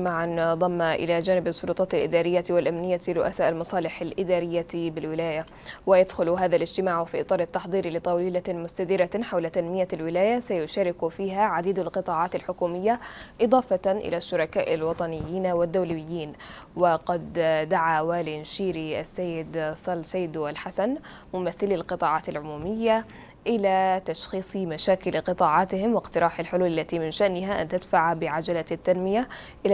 معا ضم إلى جانب السلطات الإدارية والأمنية رؤساء المصالح الإدارية بالولاية ويدخل هذا الاجتماع في إطار التحضير لطاولة مستديرة حول تنمية الولاية سيشارك فيها عديد القطاعات الحكومية إضافة إلى الشركاء الوطنيين والدوليين وقد دعا والي شيري السيد صل سيد الحسن ممثلي القطاعات العمومية إلى تشخيص مشاكل قطاعاتهم واقتراح الحلول التي من شأنها أن تدفع بعجلة التنمية إلى